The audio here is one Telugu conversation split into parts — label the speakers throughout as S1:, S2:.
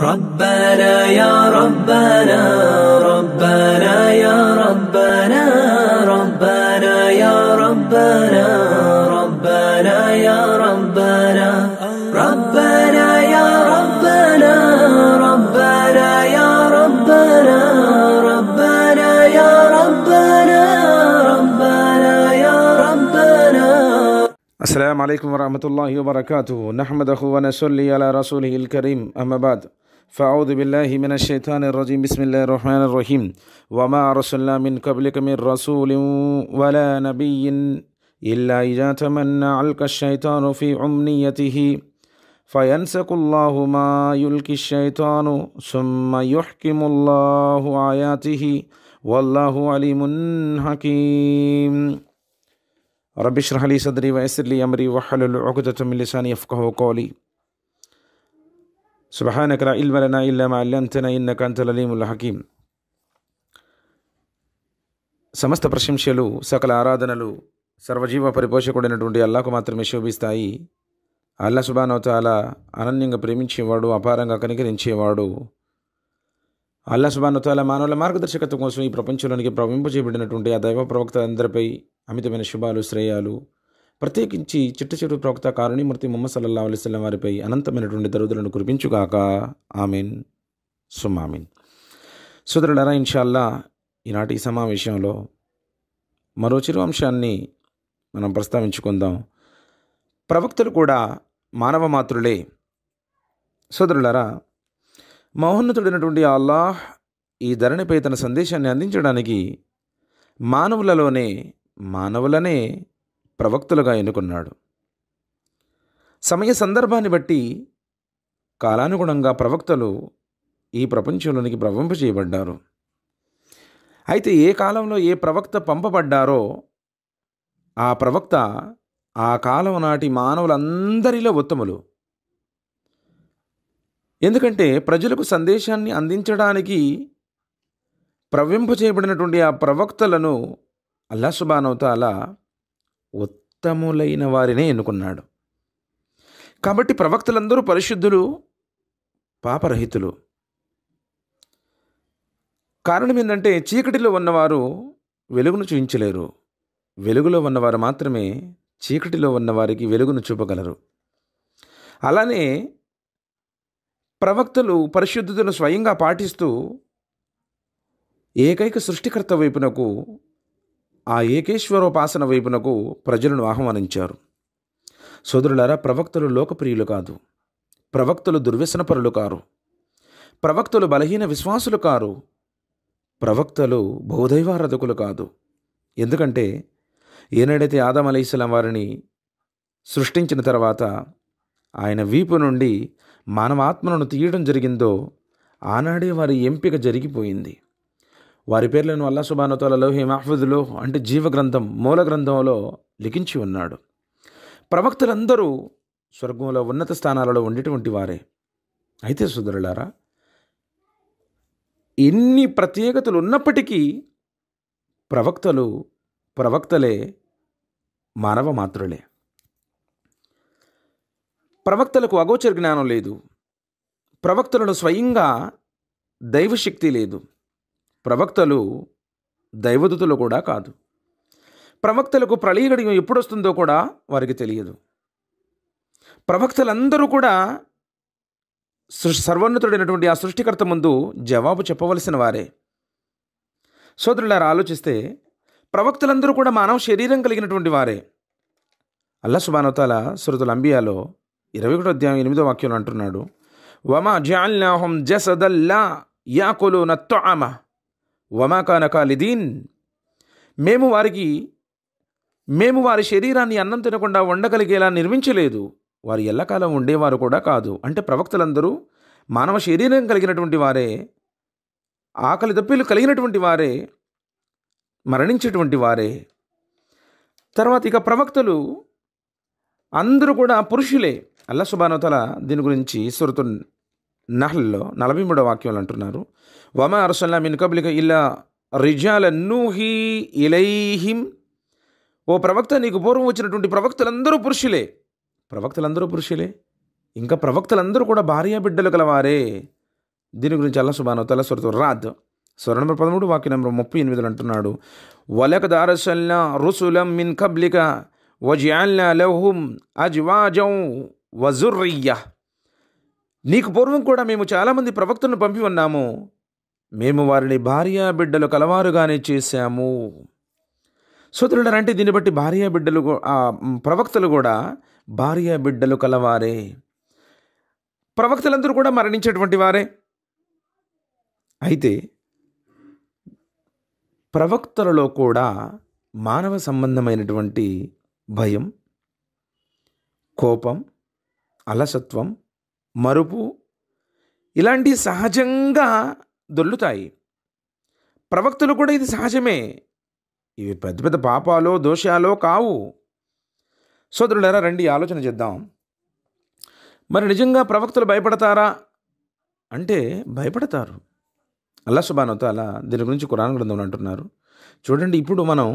S1: ربنا يا ربنا ربنا يا ربنا ربنا يا ربنا ربنا يا ربنا ربنا يا ربنا ربنا يا ربنا ربنا يا ربنا ربنا يا ربنا السلام عليكم ورحمة الله وبركاته نحمده ونصلي على رسوله الكريم أما بعد فأعوذ بالله من الشيطان الرجيم بسم الله الرحمن الرحيم وما أرسلنا من قبلك من رسول ولا نبي إلا إذا تمنى علق الشيطان في أمنيته فينسك الله ما يلقي الشيطان ثم يحكم الله آياته والله عليم حكيم رب اشرح لي صدري ويسر لي أمري واحلل عقدة من لساني يفقهوا قولي سبحانك لا علم لنا إلا ما علمتنا إنك أنت العليم الحكيم సమస్త ప్రశంసలు సకల ఆరాధనలు సర్వజీవ పరిపోషకుడైనటువంటి అల్లాకు మాత్రమే శోభిస్తాయి అల్లా సుబానోతాల అనన్యంగా ప్రేమించేవాడు అపారంగా కనికరించేవాడు అల్లా సుబానోతాల మానవుల మార్గదర్శకత్వం కోసం ఈ ప్రపంచంలోనికి ప్రవింపజేయబడినటువంటి ఆ దైవ ప్రవక్త అందరిపై అమితమైన శుభాలు శ్రేయాలు ప్రత్యేకించి చిట్ట చివరి ప్రవక్త మృతి ముహమ్మద్ సల్లల్లా అలిస్లం వారిపై అనంతమైనటువంటి దరుదులను కురిపించుగాక ఆమెన్ సుమామీన్ సోదరులరా ఇన్షాల్లా ఈనాటి సమావేశంలో మరో చిరు అంశాన్ని మనం ప్రస్తావించుకుందాం ప్రవక్తలు కూడా మానవ మాతృలే సోదరులరా మహోన్నతుడైనటువంటి అల్లాహ్ ఈ ధరణిపై తన సందేశాన్ని అందించడానికి మానవులలోనే మానవులనే ప్రవక్తులుగా ఎన్నుకున్నాడు సమయ సందర్భాన్ని బట్టి కాలానుగుణంగా ప్రవక్తలు ఈ ప్రపంచంలోనికి ప్రవంప చేయబడ్డారు అయితే ఏ కాలంలో ఏ ప్రవక్త పంపబడ్డారో ఆ ప్రవక్త ఆ కాలం నాటి మానవులందరిలో ఉత్తములు ఎందుకంటే ప్రజలకు సందేశాన్ని అందించడానికి ప్రవింప చేయబడినటువంటి ఆ ప్రవక్తలను అల్లా సుబానవతాల ఉత్తములైన వారినే ఎన్నుకున్నాడు కాబట్టి ప్రవక్తలందరూ పరిశుద్ధులు పాపరహితులు కారణం ఏంటంటే చీకటిలో ఉన్నవారు వెలుగును చూపించలేరు వెలుగులో ఉన్నవారు మాత్రమే చీకటిలో ఉన్నవారికి వెలుగును చూపగలరు అలానే ప్రవక్తలు పరిశుద్ధతను స్వయంగా పాటిస్తూ ఏకైక సృష్టికర్త వైపునకు ఆ ఏకేశ్వరోపాసన వైపునకు ప్రజలను ఆహ్వానించారు సోదరులారా ప్రవక్తలు లోకప్రియులు కాదు ప్రవక్తలు దుర్వ్యసనపరులు కారు ప్రవక్తలు బలహీన విశ్వాసులు కారు ప్రవక్తలు బహుదైవారధకులు కాదు ఎందుకంటే ఏనాడైతే ఆదం అలైస్లాం వారిని సృష్టించిన తర్వాత ఆయన వీపు నుండి మానవాత్మను తీయడం జరిగిందో ఆనాడే వారి ఎంపిక జరిగిపోయింది వారి పేర్లను అల్లా సుబానతోల లోహి మహఫుద్లో అంటే జీవగ్రంథం మూల గ్రంథంలో లిఖించి ఉన్నాడు ప్రవక్తలందరూ స్వర్గంలో ఉన్నత స్థానాలలో ఉండేటువంటి వారే అయితే సుదరులారా ఎన్ని ప్రత్యేకతలు ఉన్నప్పటికీ ప్రవక్తలు ప్రవక్తలే మానవ మాత్రులే ప్రవక్తలకు అగోచర జ్ఞానం లేదు ప్రవక్తలను స్వయంగా దైవశక్తి లేదు ప్రవక్తలు దైవదూతులు కూడా కాదు ప్రవక్తలకు ప్రళయగడియం ఎప్పుడొస్తుందో కూడా వారికి తెలియదు ప్రవక్తలందరూ కూడా సర్వోన్నతుడైనటువంటి ఆ సృష్టికర్త ముందు జవాబు చెప్పవలసిన వారే సోదరులారు ఆలోచిస్తే ప్రవక్తలందరూ కూడా మానవ శరీరం కలిగినటువంటి వారే అల్లా సుబానోతాల సురతుల అంబియాలో ఇరవై ఒకటి అధ్యాయం ఎనిమిదో వాక్యంలో అంటున్నాడు వమా జాల్నాహం జసదల్లా యాకులు ఆమా వమాకాన కాలిదీన్ మేము వారికి మేము వారి శరీరాన్ని అన్నం తినకుండా ఉండగలిగేలా నిర్మించలేదు వారు ఎల్లకాలం ఉండేవారు కూడా కాదు అంటే ప్రవక్తలందరూ మానవ శరీరం కలిగినటువంటి వారే ఆకలి దప్పిలు కలిగినటువంటి వారే మరణించేటువంటి వారే తర్వాత ఇక ప్రవక్తలు అందరూ కూడా పురుషులే అల్లా దీని గురించి సురతు నహల్లో నలభై మూడో వాక్యాలు అంటున్నారు వమ అరసల్లా మిన్ కబ్లిక ఇలా రిజాల నూహి ఇలైహిం ఓ ప్రవక్త నీకు పూర్వం వచ్చినటువంటి ప్రవక్తలందరూ పురుషులే ప్రవక్తలందరూ పురుషులే ఇంకా ప్రవక్తలందరూ కూడా భార్య బిడ్డలు కలవారే దీని గురించి అల్ల సుబాను తల సురతు రాద్ స్వర నంబర్ పదమూడు వాక్య నంబర్ ముప్పై ఎనిమిదిలో అంటున్నాడు వలక దారసల్లా రుసులం మిన్ కబ్లిక వజ్యాల్లా లహుం అజ్వాజం వజుర్రియ్య నీకు పూర్వం కూడా మేము చాలామంది ప్రవక్తను పంపి ఉన్నాము మేము వారిని భార్యా బిడ్డలు కలవారుగానే చేశాము సోదరులరంటే దీన్ని బట్టి భార్య బిడ్డలు ప్రవక్తలు కూడా భార్యా బిడ్డలు కలవారే ప్రవక్తలందరూ కూడా మరణించేటువంటి వారే అయితే ప్రవక్తలలో కూడా మానవ సంబంధమైనటువంటి భయం కోపం అలసత్వం మరుపు ఇలాంటి సహజంగా దొల్లుతాయి ప్రవక్తలు కూడా ఇది సహజమే ఇవి పెద్ద పెద్ద పాపాలో దోషాలో కావు సోదరులరా రండి ఆలోచన చేద్దాం మరి నిజంగా ప్రవక్తలు భయపడతారా అంటే భయపడతారు అల్లా అలా దీని గురించి కురాన్ గ్రంథం అంటున్నారు చూడండి ఇప్పుడు మనం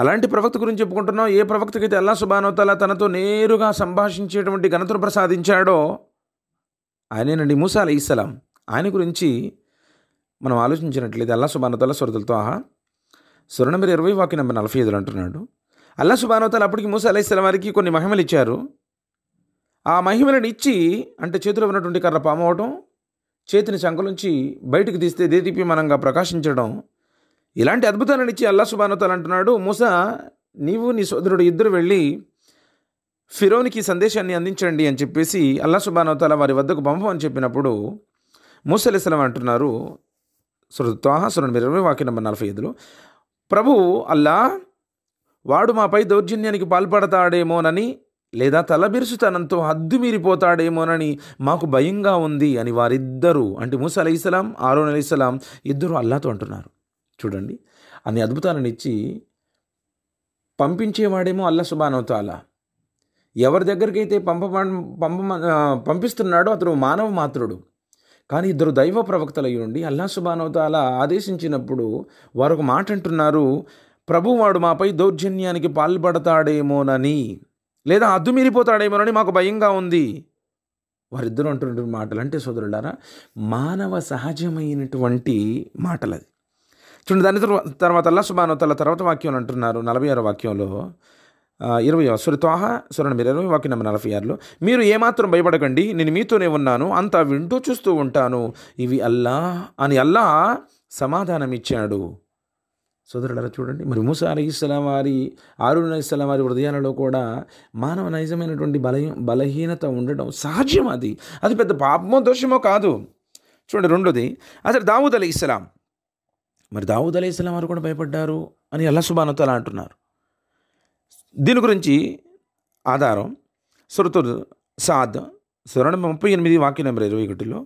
S1: అలాంటి ప్రవక్త గురించి చెప్పుకుంటున్నాం ఏ ప్రవక్తకైతే అల్లా సుబానోతాల తనతో నేరుగా సంభాషించేటువంటి ఘనతను ప్రసాదించాడో ఆయనేనండి మూసా అలీ ఇస్లాం ఆయన గురించి మనం ఆలోచించినట్లయితే అల్లా సుబానతల్లా సురతులతో ఆహా సుర నెంబర్ ఇరవై వాకి నెంబర్ నలభై ఐదులు అంటున్నాడు అల్లా సుబానోతాలు అప్పటికి మూస అలైస్లం వారికి కొన్ని మహిమలు ఇచ్చారు ఆ మహిమలను ఇచ్చి అంటే చేతిలో ఉన్నటువంటి కర్ర పామవటం చేతిని శంకలుంచి బయటకు తీస్తే మనంగా ప్రకాశించడం ఇలాంటి అద్భుతాలను ఇచ్చి అల్లా సుబానోతాలు అంటున్నాడు మూస నీవు నీ సోదరుడు ఇద్దరు వెళ్ళి ఫిరోనికి సందేశాన్ని అందించండి అని చెప్పేసి అల్లా సుబానోతాల వారి వద్దకు పంపమని చెప్పినప్పుడు మూసలిస్లం అంటున్నారు సురత్వాహసురుడు ఇరవై వాక్యం నెంబర్ నలభై ఐదులో ప్రభు అల్లా వాడు మాపై దౌర్జన్యానికి పాల్పడతాడేమోనని లేదా తలబిరుసుతనంతో హద్దు మీరిపోతాడేమోనని మాకు భయంగా ఉంది అని వారిద్దరూ అంటే మూస ఇస్లాం ఆరోన్ అలైసలాం ఇద్దరు అల్లాతో అంటున్నారు చూడండి అన్ని అద్భుతాలను ఇచ్చి పంపించేవాడేమో అల్లా సుబానవుతా అలా ఎవరి దగ్గరికైతే పంప పంప పంపిస్తున్నాడో అతడు మానవ మాత్రుడు కానీ ఇద్దరు దైవ ప్రవక్తలు ప్రవక్తల ఉండి అల్లా అలా ఆదేశించినప్పుడు వారు ఒక మాట అంటున్నారు ప్రభువాడు మాపై దౌర్జన్యానికి పాల్పడతాడేమోనని లేదా అద్దుమీరిపోతాడేమోనని మాకు భయంగా ఉంది వారిద్దరూ అంటున్నటువంటి మాటలు అంటే సోదరులారా మానవ సహజమైనటువంటి మాటలది చూడండి దాని తర్వాత తర్వాత అల్లా సుబానోతల తర్వాత వాక్యం అంటున్నారు నలభై ఆరో వాక్యంలో ఇరవై సురతోహ సురణం ఇరవై వాక్య నెంబర్ నలభై ఆరులో మీరు ఏమాత్రం భయపడకండి నేను మీతోనే ఉన్నాను అంతా వింటూ చూస్తూ ఉంటాను ఇవి అల్లా అని అల్లా సమాధానం ఇచ్చాడు సోదరులారా చూడండి మరి మూసా అలీ ఇస్లాం వారి ఆరుణ ఇస్లాం వారి హృదయాలలో కూడా మానవ నైజమైనటువంటి బల బలహీనత ఉండడం సహజం అది అది పెద్ద పాపమో దోషమో కాదు చూడండి రెండోది అసలు దావూద్ అలీ ఇస్లాం మరి దావూద్ అలీ ఇస్లాం వారు కూడా భయపడ్డారు అని అల్లా సుబానతో అలా అంటున్నారు దీని గురించి ఆధారం సురతుర్ సాద్ సురణ ముప్పై ఎనిమిది వాక్య నెంబర్ ఇరవై ఒకటిలో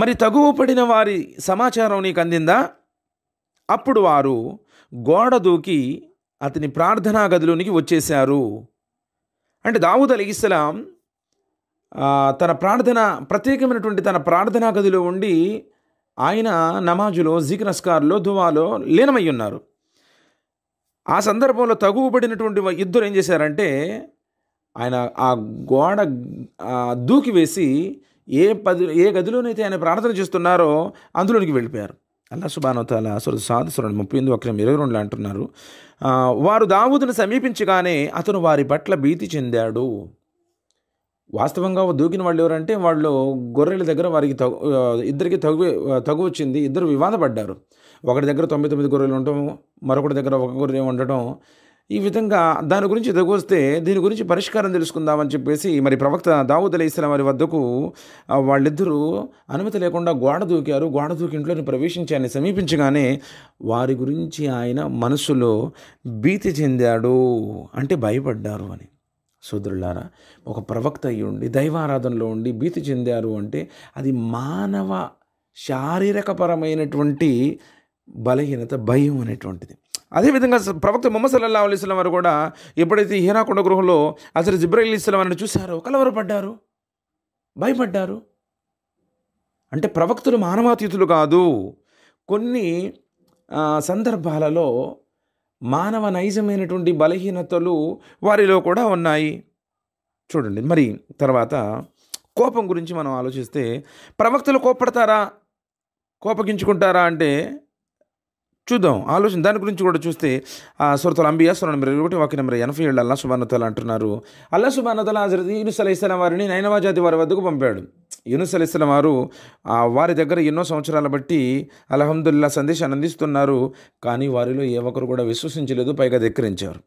S1: మరి తగువ పడిన వారి సమాచారం నీకు అందిందా అప్పుడు వారు గోడ దూకి అతని ప్రార్థనా గదిలోనికి వచ్చేశారు అంటే దావుద్ ఇస్లాం తన ప్రార్థన ప్రత్యేకమైనటువంటి తన ప్రార్థనా గదిలో ఉండి ఆయన నమాజులో జీకనస్కార్లో దువాలో లీనమై ఉన్నారు ఆ సందర్భంలో తగువబడినటువంటి ఇద్దరు ఏం చేశారంటే ఆయన ఆ గోడ దూకి వేసి ఏ పది ఏ గదిలోనైతే ఆయన ప్రార్థన చేస్తున్నారో అందులోనికి వెళ్ళిపోయారు అల్లా సుబానోతాల అసలు సాధుసురుడు ముప్పై ఎనిమిది ఒకరి ఇరవై రెండులో అంటున్నారు వారు దావుదును సమీపించగానే అతను వారి పట్ల భీతి చెందాడు వాస్తవంగా దూకిన వాళ్ళు ఎవరంటే వాళ్ళు గొర్రెల దగ్గర వారికి తగు ఇద్దరికి తగు తగు వచ్చింది ఇద్దరు వివాదపడ్డారు ఒకటి దగ్గర తొమ్మిది తొమ్మిది గొర్రెలు ఉండటం మరొకటి దగ్గర ఒక గొర్రె ఉండటం ఈ విధంగా దాని గురించి వస్తే దీని గురించి పరిష్కారం తెలుసుకుందామని చెప్పేసి మరి ప్రవక్త దావుద్ అలీ ఇస్లాం వారి వద్దకు వాళ్ళిద్దరూ అనుమతి లేకుండా గోడ దూకారు గోడ దూకి ఇంట్లోని ప్రవేశించాన్ని సమీపించగానే వారి గురించి ఆయన మనసులో భీతి చెందాడు అంటే భయపడ్డారు అని సోదరులారా ఒక ప్రవక్త అయి ఉండి దైవారాధనలో ఉండి భీతి చెందారు అంటే అది మానవ శారీరకపరమైనటువంటి బలహీనత భయం అనేటువంటిది అదేవిధంగా ప్రవక్త మొహమ్మద్ సల్లా అలీస్లం వారు కూడా ఎప్పుడైతే హీరాకొండ గృహంలో అసలు జిబ్రాయిల్ ఇస్లాం వారిని చూశారో కలవరపడ్డారు భయపడ్డారు అంటే ప్రవక్తలు మానవాతీతులు కాదు కొన్ని సందర్భాలలో మానవ నైజమైనటువంటి బలహీనతలు వారిలో కూడా ఉన్నాయి చూడండి మరి తర్వాత కోపం గురించి మనం ఆలోచిస్తే ప్రవక్తలు కోప్పడతారా కోపగించుకుంటారా అంటే చూద్దాం ఆలోచన దాని గురించి కూడా చూస్తే సురతల అంబియా సుర నెంబర్ ఇరవై ఒకటి వాక్య నెంబర్ ఎనభై ఏళ్ళు అల్లా సుబానతల అంటున్నారు అల్లా సుబానతల హజరత్ యూనుస్ అలీ ఇస్లాం వారిని నైనవా జాతి వారి వద్దకు పంపాడు యూనుస్ అలీ ఇస్లాం వారు వారి దగ్గర ఎన్నో సంవత్సరాల బట్టి అలహందుల్లా సందేశాన్ని అందిస్తున్నారు కానీ వారిలో ఏ ఒక్కరు కూడా విశ్వసించలేదు పైగా ధిక్కరించారు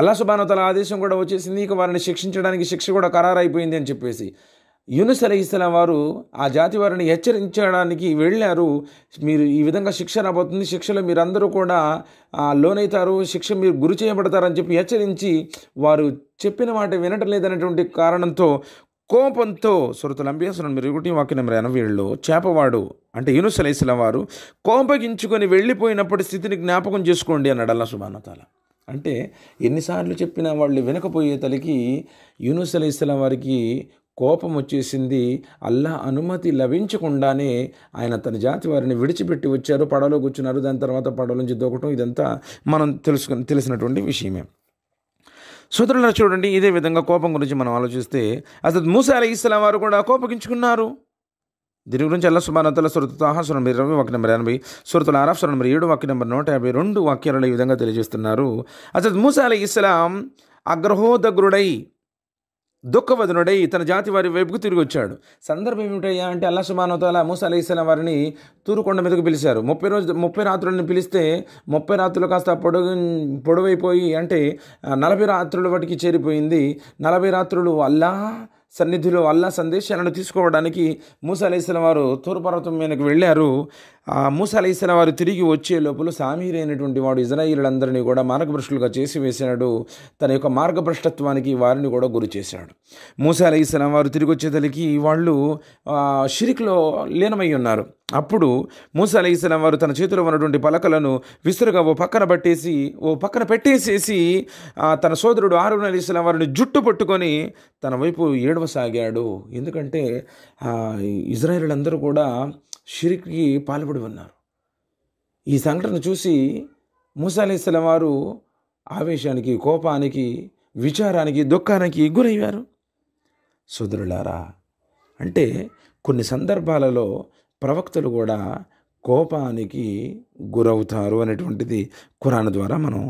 S1: అల్లా సుబానతల ఆదేశం కూడా వచ్చేసింది ఇక వారిని శిక్షించడానికి శిక్ష కూడా ఖరారైపోయింది అని చెప్పేసి యూనుస్ అలహిస్లాం వారు ఆ జాతి వారిని హెచ్చరించడానికి వెళ్ళారు మీరు ఈ విధంగా శిక్ష రాబోతుంది శిక్షలో మీరందరూ కూడా లోనైతారు శిక్ష మీరు గురి చేయబడతారని చెప్పి హెచ్చరించి వారు చెప్పిన మాట వినటం లేదనేటువంటి కారణంతో కోపంతో సురతులు అంబియాసులను మీరు ఒకటి వాక్య నెంబర్ ఎనభై ఏళ్ళు చేపవాడు అంటే యూనుస్ అలహిస్లాం వారు కోపగించుకొని వెళ్ళిపోయినప్పటి స్థితిని జ్ఞాపకం చేసుకోండి అన్నాడు అల్లా సుబానతాల అంటే ఎన్నిసార్లు చెప్పినా వాళ్ళు వినకపోయే తలికి యూనుస్ అలహిస్లాం వారికి కోపం వచ్చేసింది అల్లా అనుమతి లభించకుండానే ఆయన తన జాతి వారిని విడిచిపెట్టి వచ్చారు పడవలో కూర్చున్నారు దాని తర్వాత పడవల నుంచి దొక్కటం ఇదంతా మనం తెలుసుకుని తెలిసినటువంటి విషయమే సోదరుల చూడండి ఇదే విధంగా కోపం గురించి మనం ఆలోచిస్తే అసలు మూసా అలీ ఇస్లాం వారు కూడా కోపగించుకున్నారు దీని గురించి అల్లా సుమానతల సురత తాహాసు నెంబర్ ఇరవై ఒక నెంబర్ ఎనభై సురతుల ఆరాఫ్ సురం నెంబర్ ఏడు వాక్య నెంబర్ నూట యాభై రెండు వాక్యాలలో ఈ విధంగా తెలియజేస్తున్నారు అసలు మూసా అలీ ఇస్లాం అగ్రహోదగ్రుడై దుఃఖవదనుడై తన జాతి వారి వైపుకు తిరిగి వచ్చాడు సందర్భం ఏమిటయ్యా అంటే అల్లా అలా మూస అలీస్లాం వారిని తూరుకొండ మీదకు పిలిచారు ముప్పై రోజు ముప్పై రాత్రులను పిలిస్తే ముప్పై రాత్రులు కాస్త పొడుగు పొడవైపోయి అంటే నలభై రాత్రుల వాటికి చేరిపోయింది నలభై రాత్రులు అల్లా సన్నిధిలో అల్లా సందేశాలను తీసుకోవడానికి మూస అలీస్లాం వారు తూర్పర్వతం మీదకి వెళ్ళారు మూసలేసిన వారు తిరిగి వచ్చే లోపల సామీరైనటువంటి వాడు ఇజ్రాయిలందరినీ కూడా మార్గభ్రష్టులుగా చేసి వేసినాడు తన యొక్క మార్గభ్రష్టత్వానికి వారిని కూడా గురి చేశాడు మూసలేసిన వారు తిరిగి వచ్చేదలికి వాళ్ళు షిరిక్లో లీనమై ఉన్నారు అప్పుడు మూసలేసిన వారు తన చేతిలో ఉన్నటువంటి పలకలను విసురుగా ఓ పక్కన పట్టేసి ఓ పక్కన పెట్టేసేసి తన సోదరుడు ఆరుణ అలీసిన వారిని జుట్టు పట్టుకొని తన వైపు ఏడవసాగాడు ఎందుకంటే ఇజ్రాయిలందరూ అందరూ కూడా షిరికి పాల్పడి ఉన్నారు ఈ సంఘటన చూసి మూసాలేస్లం వారు ఆవేశానికి కోపానికి విచారానికి దుఃఖానికి గురయ్యారు సుదరులారా అంటే కొన్ని సందర్భాలలో ప్రవక్తలు కూడా కోపానికి గురవుతారు అనేటువంటిది ఖురాన్ ద్వారా మనం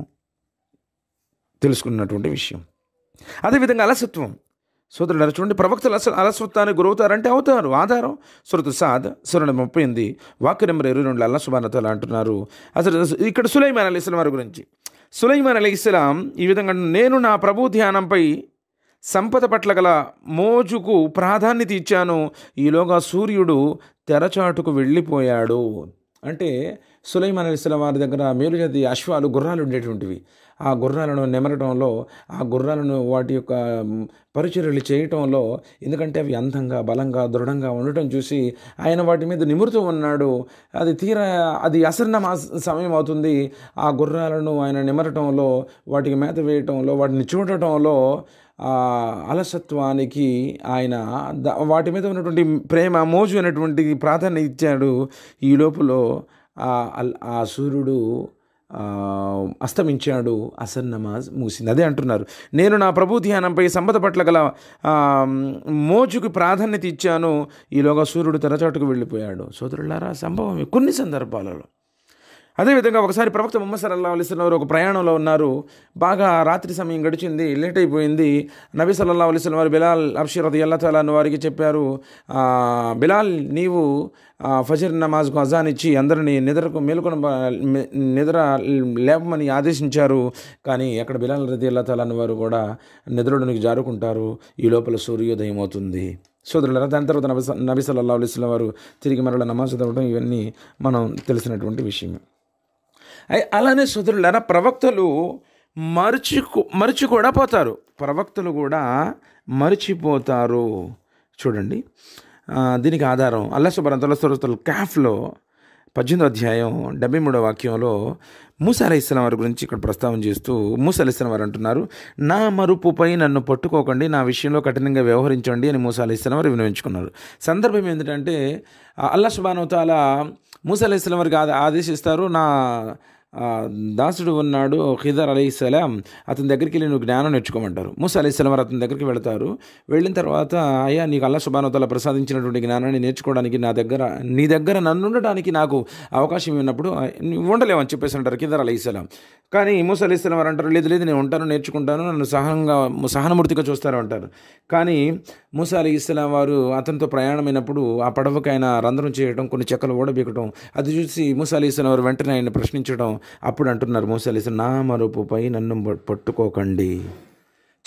S1: తెలుసుకున్నటువంటి విషయం అదేవిధంగా అలసత్వం సోదరుడు చూడండి ప్రవక్తలు అసలు అలసత్వానికి గురవుతారంటే అవుతారు ఆధారం సురతు సాద్ సురణ ముప్పై ఎనిమిది నెంబర్ ఇరవై రెండు అల్లా అలా అంటున్నారు అసలు ఇక్కడ సులైమాన్ అలీ ఇస్లాం వారి గురించి సులైమాన్ అలీ ఇస్లాం ఈ విధంగా నేను నా ప్రభు ధ్యానంపై సంపద పట్ల గల మోజుకు ప్రాధాన్యత ఇచ్చాను ఈలోగా సూర్యుడు తెరచాటుకు వెళ్ళిపోయాడు అంటే సులైమాన్ అలీ ఇస్లాం వారి దగ్గర మేలు జాతి అశ్వాలు గుర్రాలు ఉండేటువంటివి ఆ గుర్రాలను నిమరడంలో ఆ గుర్రాలను వాటి యొక్క పరిచర్యలు చేయటంలో ఎందుకంటే అవి అందంగా బలంగా దృఢంగా ఉండటం చూసి ఆయన వాటి మీద నిమురుతూ ఉన్నాడు అది తీర అది మా సమయం అవుతుంది ఆ గుర్రాలను ఆయన నిమరటంలో వాటికి మేత వేయటంలో వాటిని చూడటంలో అలసత్వానికి ఆయన వాటి మీద ఉన్నటువంటి ప్రేమ మోజు అనేటువంటి ప్రాధాన్యత ఇచ్చాడు ఈ లోపల ఆ సూర్యుడు అస్తమించాడు అసర్ నమాజ్ మూసింది అదే అంటున్నారు నేను నా ప్రభు ధ్యానంపై సంపద పట్ల గల మోజుకు ప్రాధాన్యత ఇచ్చాను ఈలోగా సూర్యుడు తెరచాటుకు వెళ్ళిపోయాడు సోదరులారా సంభవం కొన్ని సందర్భాలలో అదేవిధంగా ఒకసారి ప్రవక్త ముహమ్మద్ అల్లా అలిస్లాం ఒక ప్రయాణంలో ఉన్నారు బాగా రాత్రి సమయం గడిచింది లేట్ అయిపోయింది నబీ సల్లల్లా అలిస్లం వారు బిలాల్ అబ్షీర్ అబ్షీరత్ ఎల్లతల అని వారికి చెప్పారు బిలాల్ నీవు ఫజర్ నమాజ్కు అజాన్ ఇచ్చి అందరినీ నిద్రకు మేలుకొని నిద్ర లేపమని ఆదేశించారు కానీ అక్కడ బిలాల్ రతి ఎల్లతల అని వారు కూడా నిద్రలోనికి జారుకుంటారు ఈ లోపల సూర్యోదయం అవుతుంది సోదరులరా దాని తర్వాత నబి నబీ సల్లల్లా అలిస్లం వారు తిరిగి మరల నమాజ్ చదవడం ఇవన్నీ మనం తెలిసినటువంటి విషయమే అలానే సోదరులారా ప్రవక్తలు మరచి మరచి కూడా పోతారు ప్రవక్తలు కూడా మరచిపోతారు చూడండి దీనికి ఆధారం అల్లసబరంతల సురతుల క్యాఫ్లో పద్దెనిమిది అధ్యాయం డెబ్బై మూడో వాక్యంలో మూసాల ఇస్లాం వారి గురించి ఇక్కడ ప్రస్తావన చేస్తూ మూసాల వారు అంటున్నారు నా మరుపుపై నన్ను పట్టుకోకండి నా విషయంలో కఠినంగా వ్యవహరించండి అని మూసాలి ఇస్లాం వారు వినియోగించుకున్నారు సందర్భం ఏంటంటే అల్లా సుబానోతాల మూసాల వారికి ఆదేశిస్తారు నా దాసుడు ఉన్నాడు ఖిదర్ అలీస్లాం అతని దగ్గరికి వెళ్ళి నువ్వు జ్ఞానం నేర్చుకోమంటారు మూస అలీస్లాం వారు అతని దగ్గరికి వెళతారు వెళ్ళిన తర్వాత అయ్యా నీకు అల్లా సుబానోతల ప్రసాదించినటువంటి జ్ఞానాన్ని నేర్చుకోవడానికి నా దగ్గర నీ దగ్గర నన్ను ఉండడానికి నాకు అవకాశం ఉన్నప్పుడు ఉండలేమని చెప్పేసి అంటారు ఖిదర్ అలీస్లాం కానీ మూస అలీస్లాం వారు అంటారు లేదు లేదు నేను ఉంటాను నేర్చుకుంటాను నన్ను సహనంగా సహనమూర్తిగా చూస్తారు అంటారు కానీ ముసా అలీ ఇస్లాం వారు అతనితో ప్రయాణమైనప్పుడు ఆ పడవకైనా ఆయన రంధ్రం చేయడం కొన్ని చెక్కలు ఓడబీకటం అది చూసి ముసా అలీ ఇస్లాం వారు వెంటనే ఆయన ప్రశ్నించడం అప్పుడు అంటున్నారు మోసలేసి నా మరుపుపై నన్ను పట్టుకోకండి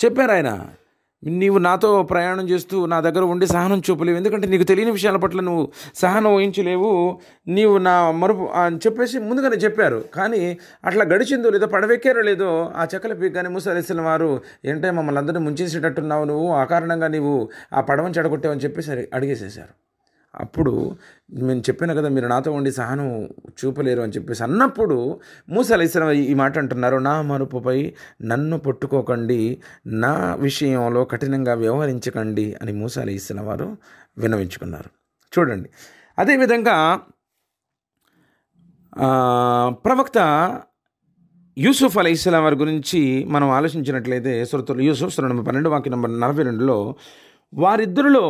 S1: చెప్పారు ఆయన నీవు నాతో ప్రయాణం చేస్తూ నా దగ్గర ఉండి సహనం చూపలేవు ఎందుకంటే నీకు తెలియని విషయాల పట్ల నువ్వు సహనం వహించలేవు నీవు నా మరుపు అని చెప్పేసి ముందుగానే చెప్పారు కానీ అట్లా గడిచిందో లేదో పడవెక్కారో లేదో ఆ చెక్కల పీకాని మూసలేసిన వారు ఏంటంటే మమ్మల్ని అందరినీ ముంచేసేటట్టున్నావు నువ్వు ఆ కారణంగా నీవు ఆ పడవని చెడగొట్టావని చెప్పేసి అడిగేసేశారు అప్పుడు నేను చెప్పాను కదా మీరు నాతో ఉండి సహనం చూపలేరు అని చెప్పేసి అన్నప్పుడు మూసలేసిన ఈ మాట అంటున్నారు నా మరుపుపై నన్ను పట్టుకోకండి నా విషయంలో కఠినంగా వ్యవహరించకండి అని ఇస్తున్న వారు వినవించుకున్నారు చూడండి అదేవిధంగా ప్రవక్త యూసుఫ్ అలీ ఇస్లాం వారి గురించి మనం ఆలోచించినట్లయితే శ్రోతలు యూసుఫ్ సురణం పన్నెండు వాక్య నంబర్ నలభై రెండులో వారిద్దరిలో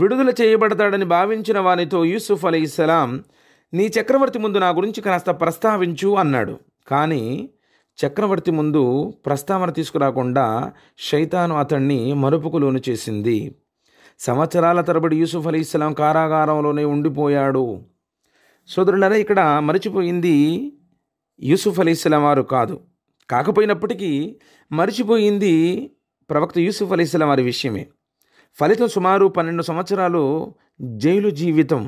S1: విడుదల చేయబడతాడని భావించిన వానితో యూసుఫ్ అలీస్లాం నీ చక్రవర్తి ముందు నా గురించి కాస్త ప్రస్తావించు అన్నాడు కానీ చక్రవర్తి ముందు ప్రస్తావన తీసుకురాకుండా శైతాను అతన్ని మరుపుకులోను చేసింది సంవత్సరాల తరబడి యూసుఫ్ అలీస్లాం కారాగారంలోనే ఉండిపోయాడు సోదరులరా ఇక్కడ మరిచిపోయింది యూసుఫ్ అలీస్లాం వారు కాదు కాకపోయినప్పటికీ మరిచిపోయింది ప్రవక్త యూసుఫ్ అలీస్లాం వారి విషయమే ఫలితం సుమారు పన్నెండు సంవత్సరాలు జైలు జీవితం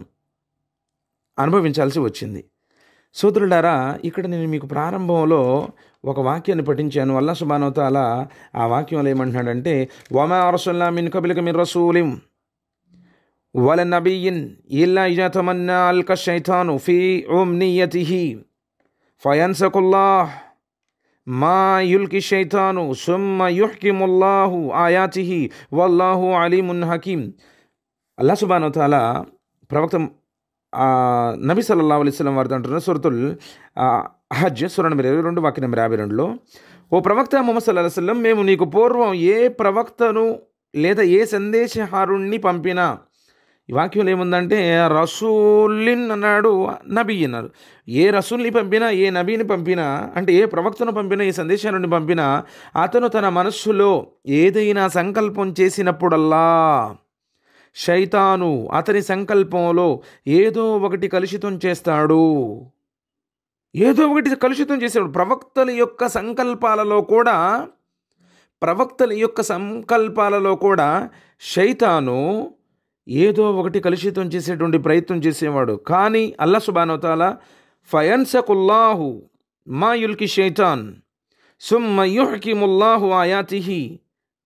S1: అనుభవించాల్సి వచ్చింది సోదరుడారా ఇక్కడ నేను మీకు ప్రారంభంలో ఒక వాక్యాన్ని పఠించాను అల్లా సుబానోతాల ఆ వాక్యంలో ఏమంటున్నాడంటే వమా మిన్ కబిలిక మిన్ రసూలిం వల నబీయిన్ ఇల్లా ఇజాతమన్నా అల్క శైతాను ఫీ నియతిహి ఫయన్సకుల్లాహ్ మా యుల్కి షైతాను సుమ్మ యుహ్కిముల్లాహు ఆయాతిహి వల్లాహు అలీమున్ హకీం అల్లా సుబానోతాల ప్రవక్త నబీ సల్లల్లాహు అలైస్లం వారితో అంటున్న సురతుల్ హజ్ సుర నెంబర్ ఇరవై రెండు వాక్య నెంబర్ యాభై రెండులో ఓ ప్రవక్త మొహమ్మద్ సల్లాహ్ వసల్లం మేము నీకు పూర్వం ఏ ప్రవక్తను లేదా ఏ సందేశహారుణ్ణి పంపినా ఈ వాక్యంలో ఏముందంటే రసూలిన్ అన్నాడు నబీ అన్నారు ఏ రసూల్ని పంపినా ఏ నబీని పంపినా అంటే ఏ ప్రవక్తను పంపినా ఏ సందేశాన్ని పంపినా అతను తన మనస్సులో ఏదైనా సంకల్పం చేసినప్పుడల్లా శైతాను అతని సంకల్పంలో ఏదో ఒకటి కలుషితం చేస్తాడు ఏదో ఒకటి కలుషితం చేసాడు ప్రవక్తల యొక్క సంకల్పాలలో కూడా ప్రవక్తల యొక్క సంకల్పాలలో కూడా శైతాను ఏదో ఒకటి కలుషితం చేసేటువంటి ప్రయత్నం చేసేవాడు కానీ అల్లా సుబానోతాల ఫయన్సకుల్లాహు మా యుల్కి షైతాన్ సుమ్మ యుహకిముల్లాహు ఆయాతిహి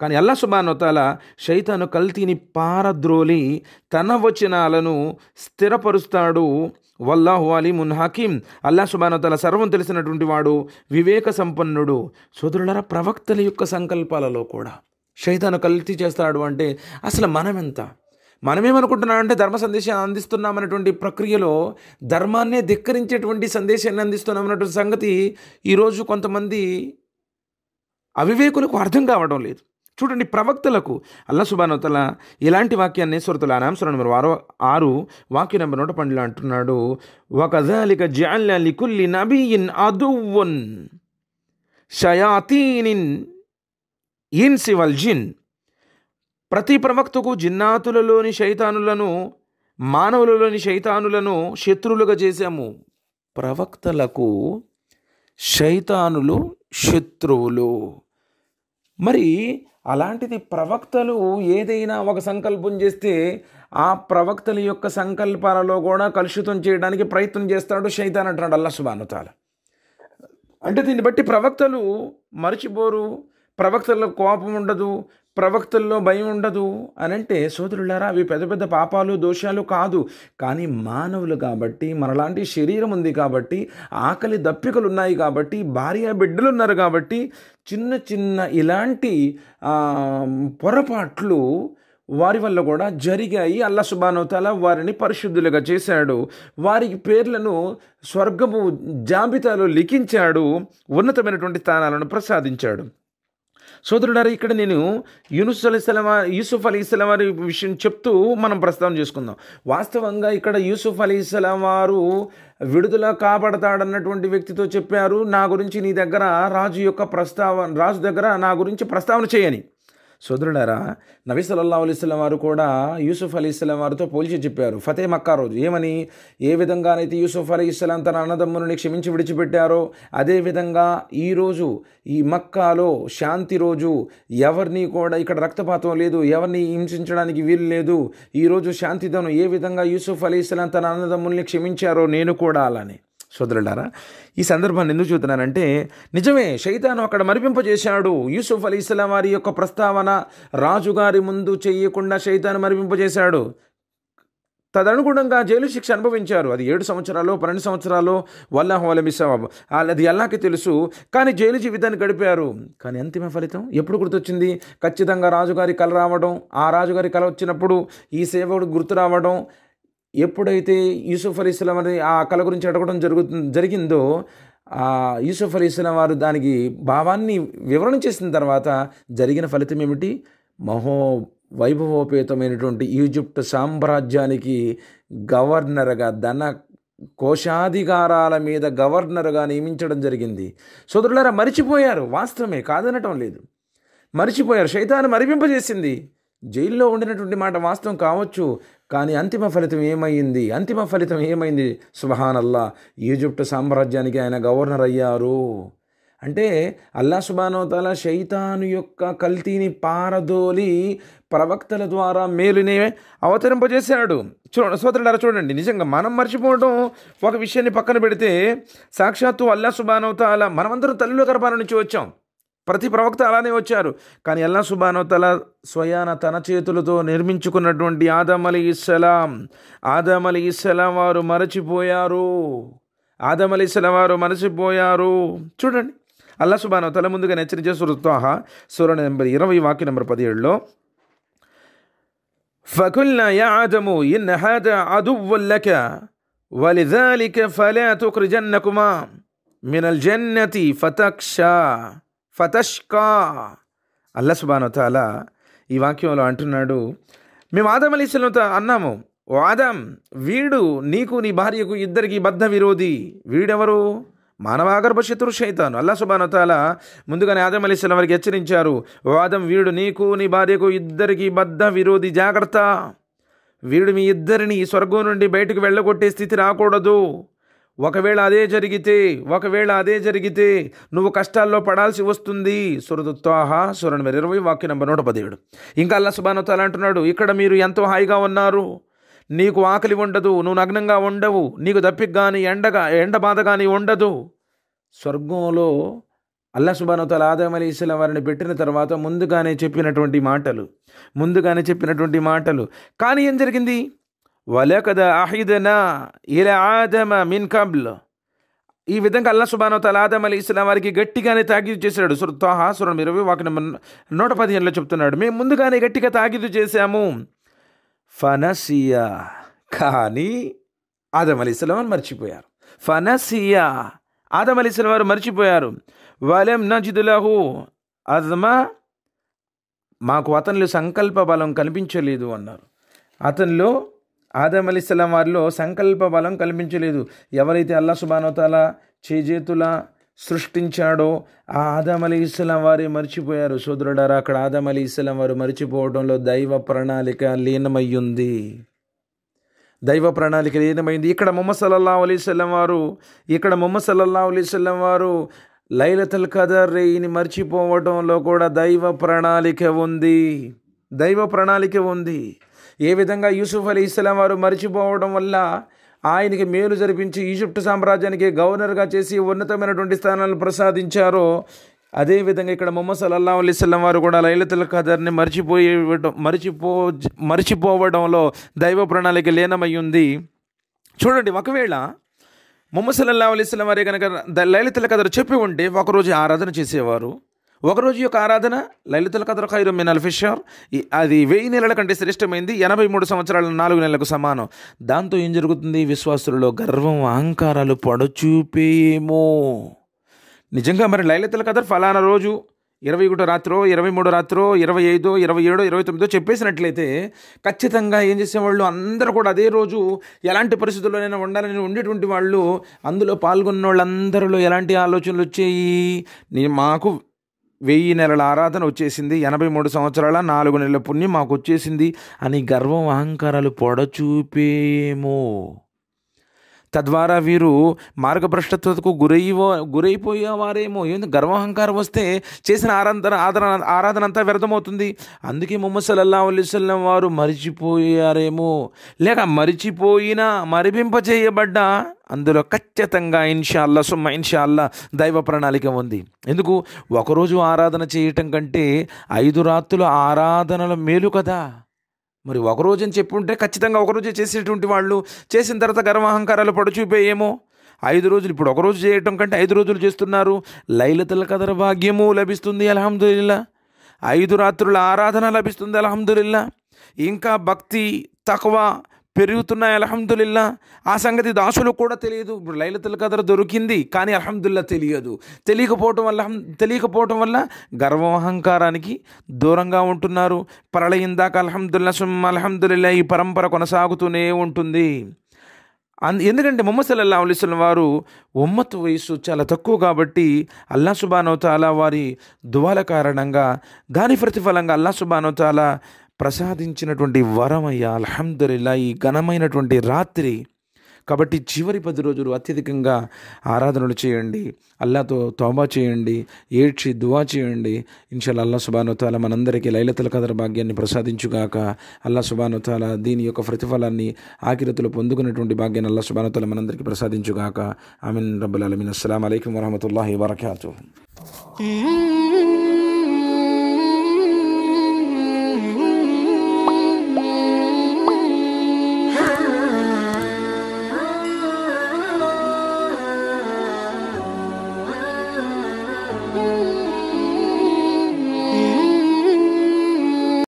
S1: కానీ అల్లా సుబానోతాల షైతాను కల్తీని పారద్రోలి తన వచనాలను స్థిరపరుస్తాడు వల్లాహు అలీమున్ హకీం అల్లా సుబానోతాల సర్వం తెలిసినటువంటి వాడు వివేక సంపన్నుడు సోదరులరా ప్రవక్తల యొక్క సంకల్పాలలో కూడా షైతాను కల్తీ చేస్తాడు అంటే అసలు మనమెంత మనమేమనుకుంటున్నామంటే ధర్మ సందేశాన్ని అందిస్తున్నామనేటువంటి ప్రక్రియలో ధర్మాన్నే ధిక్కరించేటువంటి సందేశాన్ని అందిస్తున్నామన్నటువంటి సంగతి ఈరోజు కొంతమంది అవివేకులకు అర్థం కావడం లేదు చూడండి ప్రవక్తలకు అల్లా సుబానోతల ఇలాంటి వాక్యాన్ని సురతుల అనాంసర నెంబర్ ఆరు ఆరు వాక్య నెంబర్ నూట పండులో అంటున్నాడు ఒకదాలిక జాలికుల్లి నబీయిన్ అదువున్ షయాతీనిన్ ఇన్ సివల్ జిన్ ప్రతి ప్రవక్తకు జిన్నాతులలోని శైతానులను మానవులలోని శైతానులను శత్రువులుగా చేశాము ప్రవక్తలకు శైతానులు శత్రువులు మరి అలాంటిది ప్రవక్తలు ఏదైనా ఒక సంకల్పం చేస్తే ఆ ప్రవక్తల యొక్క సంకల్పాలలో కూడా కలుషితం చేయడానికి ప్రయత్నం చేస్తాడు శైతాన్ అంటున్నాడు అల్లా సుబానుతాల అంటే దీన్ని బట్టి ప్రవక్తలు మరిచిపోరు ప్రవక్తలకు కోపం ఉండదు ప్రవక్తల్లో భయం ఉండదు అని అంటే సోదరులారా అవి పెద్ద పెద్ద పాపాలు దోషాలు కాదు కానీ మానవులు కాబట్టి మనలాంటి శరీరం ఉంది కాబట్టి ఆకలి దప్పికలు ఉన్నాయి కాబట్టి భార్య బిడ్డలు ఉన్నారు కాబట్టి చిన్న చిన్న ఇలాంటి పొరపాట్లు వారి వల్ల కూడా జరిగాయి అల్లా సుబానోతాల వారిని పరిశుద్ధులుగా చేశాడు వారి పేర్లను స్వర్గము జాబితాలో లిఖించాడు ఉన్నతమైనటువంటి స్థానాలను ప్రసాదించాడు సోదరుడారు ఇక్కడ నేను యూనుస్ అలీస్లాం యూసుఫ్ అలీ ఇస్లాం వారి విషయం చెప్తూ మనం ప్రస్తావన చేసుకుందాం వాస్తవంగా ఇక్కడ యూసుఫ్ అలీ ఇస్లాం వారు విడుదల కాపాడతాడన్నటువంటి వ్యక్తితో చెప్పారు నా గురించి నీ దగ్గర రాజు యొక్క ప్రస్తావన రాజు దగ్గర నా గురించి ప్రస్తావన చేయని సోదరులారా నబీ సల్లల్లా అలీస్లం వారు కూడా యూసుఫ్ అలీ ఇస్లాం వారితో పోల్చి చెప్పారు ఫతే మక్కా రోజు ఏమని ఏ విధంగానైతే యూసుఫ్ అలీ ఇస్లాం తన అన్నదమ్ములని క్షమించి విడిచిపెట్టారో అదేవిధంగా ఈరోజు ఈ మక్కాలో శాంతి రోజు ఎవరిని కూడా ఇక్కడ రక్తపాతం లేదు ఎవరిని హింసించడానికి వీలు లేదు ఈరోజు శాంతితను ఏ విధంగా యూసుఫ్ అలీ ఇస్లాం తన అన్నదమ్ముల్ని క్షమించారో నేను కూడా అలానే సోదరులారా ఈ సందర్భాన్ని ఎందుకు చూస్తున్నానంటే నిజమే శైతాను అక్కడ మరిపింపజేశాడు యూసుఫ్ అలీ ఇస్లాం వారి యొక్క ప్రస్తావన రాజుగారి ముందు చేయకుండా శైతాను మరిపింపజేశాడు తదనుగుణంగా జైలు శిక్ష అనుభవించారు అది ఏడు సంవత్సరాలు పన్నెండు సంవత్సరాలు వల్లాహ్ వలమిసాబ్ అది అల్లాకి తెలుసు కానీ జైలు జీవితాన్ని గడిపారు కానీ అంతిమ ఫలితం ఎప్పుడు గుర్తొచ్చింది ఖచ్చితంగా రాజుగారి కళ రావడం ఆ రాజుగారి కళ వచ్చినప్పుడు ఈ సేవకుడు గుర్తు రావడం ఎప్పుడైతే యూసుఫ్ అలీ ఇస్లాం అని ఆ కళ గురించి అడగడం జరుగు జరిగిందో ఆ యూసుఫ్ అలీ ఇస్లాం వారు దానికి భావాన్ని వివరణ చేసిన తర్వాత జరిగిన ఫలితం ఏమిటి మహో వైభవోపేతమైనటువంటి ఈజిప్ట్ సామ్రాజ్యానికి గవర్నర్గా ధన కోశాధికారాల మీద గవర్నర్గా నియమించడం జరిగింది సోదరులారా మరిచిపోయారు వాస్తవమే కాదనటం లేదు మరిచిపోయారు శైతాన్ని మరిపింపజేసింది జైల్లో ఉండినటువంటి మాట వాస్తవం కావచ్చు కానీ అంతిమ ఫలితం ఏమైంది అంతిమ ఫలితం ఏమైంది అల్లా ఈజిప్ట్ సామ్రాజ్యానికి ఆయన గవర్నర్ అయ్యారు అంటే అల్లా సుబానోతాల శైతాను యొక్క కల్తీని పారదోలి ప్రవక్తల ద్వారా మేలునే అవతరింపజేశాడు చూ అలా చూడండి నిజంగా మనం మర్చిపోవడం ఒక విషయాన్ని పక్కన పెడితే సాక్షాత్తు అల్లా సుబానోతాల మనమందరం తల్లిలో గర్భాల నుంచి వచ్చాం ప్రతి ప్రవక్త అలానే వచ్చారు కానీ అల్లా సుబానోతల స్వయాన తన చేతులతో నిర్మించుకున్నటువంటి ఆదమ్ అలీ ఇస్సలాం ఆదమ్ అలీ ఇస్సలాం వారు మరచిపోయారు ఆదమ్ అలీ ఇస్సలాం వారు మరచిపోయారు చూడండి అల్లా సుబానో తల ముందుగా హెచ్చరించే సురుత్వాహ సూరణ నెంబర్ ఇరవై వాక్య నెంబర్ పదిహేడులో ఫకుల్నా యా ఆదము ఇన్ హాద అదువల్లక వలిదాలిక ఫలా తుక్రిజన్నకుమా మినల్ జన్నతి ఫతక్షా ఫతష్కా అల్లా సుబానోతాల ఈ వాక్యంలో అంటున్నాడు మేము ఆదం అలీ అన్నాము వాదం వీడు నీకు నీ భార్యకు ఇద్దరికి బద్ధ విరోధి వీడెవరు మానవాగర్భ శత్రు శైతాను అల్లా సుబానోతాల ముందుగానే ఆదం అలీ వారికి హెచ్చరించారు వాదం వీడు నీకు నీ భార్యకు ఇద్దరికి బద్ధ విరోధి జాగ్రత్త వీడు మీ ఇద్దరిని స్వర్గం నుండి బయటకు వెళ్ళగొట్టే స్థితి రాకూడదు ఒకవేళ అదే జరిగితే ఒకవేళ అదే జరిగితే నువ్వు కష్టాల్లో పడాల్సి వస్తుంది సురదుత్వాహ సురణ మీద ఇరవై వాక్య నెంబర్ నూట పదిహేడు ఇంకా అల్లా తల అంటున్నాడు ఇక్కడ మీరు ఎంతో హాయిగా ఉన్నారు నీకు ఆకలి ఉండదు నువ్వు నగ్నంగా ఉండవు నీకు దప్పికి కానీ ఎండగా ఎండ బాధ కానీ ఉండదు స్వర్గంలో అల్లా తల ఆదాం అలీ ఇస్లాం వారిని పెట్టిన తర్వాత ముందుగానే చెప్పినటువంటి మాటలు ముందుగానే చెప్పినటువంటి మాటలు కానీ ఏం జరిగింది వలకద అహిదనా ఇలా ఆదమ మిన్ కబ్ల్ ఈ విధంగా అల్లా తల ఆదమ్ అలీ ఇస్లాం వారికి గట్టిగానే తాగిదు చేశాడు సుర తోహా సురం ఇరవై వాకి నెంబర్ నూట పదిహేనులో చెప్తున్నాడు మేము ముందుగానే గట్టిగా తాగిదు చేశాము ఫనసియా కానీ ఆదమ్ అలీ ఇస్లాం వారు మర్చిపోయారు ఫనసియా ఆదమ్ అలీ ఇస్లాం వారు మర్చిపోయారు వలెం నజిదులహు అదమా మాకు అతనిలో సంకల్ప బలం కనిపించలేదు అన్నారు అతనిలో ఆదం అలీస్లాం వారిలో సంకల్ప బలం కల్పించలేదు ఎవరైతే అల్లా సుబానోతాల చేజేతుల సృష్టించాడో ఆ ఆదం అలీ ఇస్లాం వారే మర్చిపోయారు సోదరుడారు అక్కడ ఆదం అలీ ఇస్లాం వారు మర్చిపోవడంలో దైవ ప్రణాళిక లీనమయ్యింది దైవ ప్రణాళిక లీనమైంది ఇక్కడ మొహమ్మద్ సల్లల్లా అలీస్లం వారు ఇక్కడ మొహమ్మద్ సల్లల్లా అలీస్లం వారు లైలతల్ కదర్ రేయిని మర్చిపోవడంలో కూడా దైవ ప్రణాళిక ఉంది దైవ ప్రణాళిక ఉంది ఏ విధంగా యూసుఫ్ అలీ ఇస్లాం వారు మరిచిపోవడం వల్ల ఆయనకి మేలు జరిపించి ఈజిప్ట్ సామ్రాజ్యానికి గవర్నర్గా చేసి ఉన్నతమైనటువంటి స్థానాలను ప్రసాదించారో అదేవిధంగా ఇక్కడ మొహమ్మద్ సల్లల్లా ఇస్లాం వారు కూడా లైలతుల్ ఖదర్ని మరిచిపోయే మరిచిపో మరిచిపోవడంలో దైవ ప్రణాళిక లీనమై ఉంది చూడండి ఒకవేళ మొహమ్మద్ సల్లల్లా అలీస్లం వారే కనుక లైలతుల్ కథర్ చెప్పి ఉంటే ఒకరోజు ఆరాధన చేసేవారు ఒకరోజు యొక్క ఆరాధన లలితల కథల ఖైరు మీ నల్ఫిషర్ అది వెయ్యి నెలల కంటే శ్రేష్టమైంది ఎనభై మూడు సంవత్సరాల నాలుగు నెలలకు సమానం దాంతో ఏం జరుగుతుంది విశ్వాసులలో గర్వం అహంకారాలు పడచూపేయేమో నిజంగా మరి లలితల కథ ఫలానా రోజు ఇరవై ఒకటో రాత్రో ఇరవై మూడో రాత్రో ఇరవై ఐదో ఇరవై ఏడో ఇరవై తొమ్మిదో చెప్పేసినట్లయితే ఖచ్చితంగా ఏం చేసేవాళ్ళు అందరూ కూడా అదే రోజు ఎలాంటి పరిస్థితుల్లోనైనా ఉండాలని ఉండేటువంటి వాళ్ళు అందులో పాల్గొన్న వాళ్ళందరిలో ఎలాంటి ఆలోచనలు వచ్చాయి మాకు వెయ్యి నెలల ఆరాధన వచ్చేసింది ఎనభై మూడు సంవత్సరాల నాలుగు నెలల పుణ్యం మాకు వచ్చేసింది అని గర్వం అహంకారాలు పొడచూపేమో తద్వారా వీరు మార్గభ్రష్టత్వకు గురయ్యో గురైపోయేవారేమో ఎందుకు గర్వహంకారం వస్తే చేసిన ఆరాధన ఆదరణ ఆరాధన అంతా వ్యర్థమవుతుంది అందుకే ముహమ్మద్ సల్లల్లా అల్లిస్లం వారు మరిచిపోయారేమో లేక మరిచిపోయినా మరిపింపచేయబడ్డ అందులో ఖచ్చితంగా ఇన్షాల్లా సుమ్మ ఇన్షాల్లా దైవ ప్రణాళిక ఉంది ఎందుకు ఒకరోజు ఆరాధన చేయటం కంటే ఐదు రాత్రుల ఆరాధనల మేలు కదా మరి ఒకరోజు అని చెప్పి ఉంటే ఖచ్చితంగా ఒకరోజే చేసేటువంటి వాళ్ళు చేసిన తర్వాత గర్వాహంకారాలు పడుచూపోయేమో ఐదు రోజులు ఇప్పుడు ఒకరోజు చేయటం కంటే ఐదు రోజులు చేస్తున్నారు లైలతల కదర భాగ్యము లభిస్తుంది అలహమ్దుల్లా ఐదు రాత్రుల ఆరాధన లభిస్తుంది అలహమ్దుల్లా ఇంకా భక్తి తక్కువ పెరుగుతున్నాయి అలహమ్దుల్లా ఆ సంగతి దాసులు కూడా తెలియదు ఇప్పుడు లైలతుల కదర దొరికింది కానీ అలహమ్దుల్లా తెలియదు తెలియకపోవటం వల్ల తెలియకపోవటం వల్ల గర్వం అహంకారానికి దూరంగా ఉంటున్నారు పరళయం దాకా అలహమ్దుల్లా సుమ్ అలహమ్దుల్లా ఈ పరంపర కొనసాగుతూనే ఉంటుంది ఎందుకంటే మొహమ్మద్ సల్లల్లా అలీస్లం వారు ఉమ్మత్ వయసు చాలా తక్కువ కాబట్టి అల్లా సుబానోతాలా వారి దువాల కారణంగా దాని ప్రతిఫలంగా అల్లా సుబానోతాలా ప్రసాదించినటువంటి వరం అయ్యా అల్హమ్దుల్లా ఈ ఘనమైనటువంటి రాత్రి కాబట్టి చివరి పది రోజులు అత్యధికంగా ఆరాధనలు చేయండి అల్లాతో తోబా చేయండి ఏడ్చి దువా చేయండి ఇన్షాల్ అల్లా సుబానుతాల మనందరికీ లైలతల కదర భాగ్యాన్ని ప్రసాదించుగాక అల్లా సుబానుతాల దీని యొక్క ప్రతిఫలాన్ని ఆకిరతలు పొందుకున్నటువంటి భాగ్యాన్ని అల్లా సుబానుతాల మనందరికీ ప్రసాదించుగాక ఆమెన్ రబ్బుల్ అలమిన్ అస్సలం అయికం వరహమతుల్లాహి వరకాతు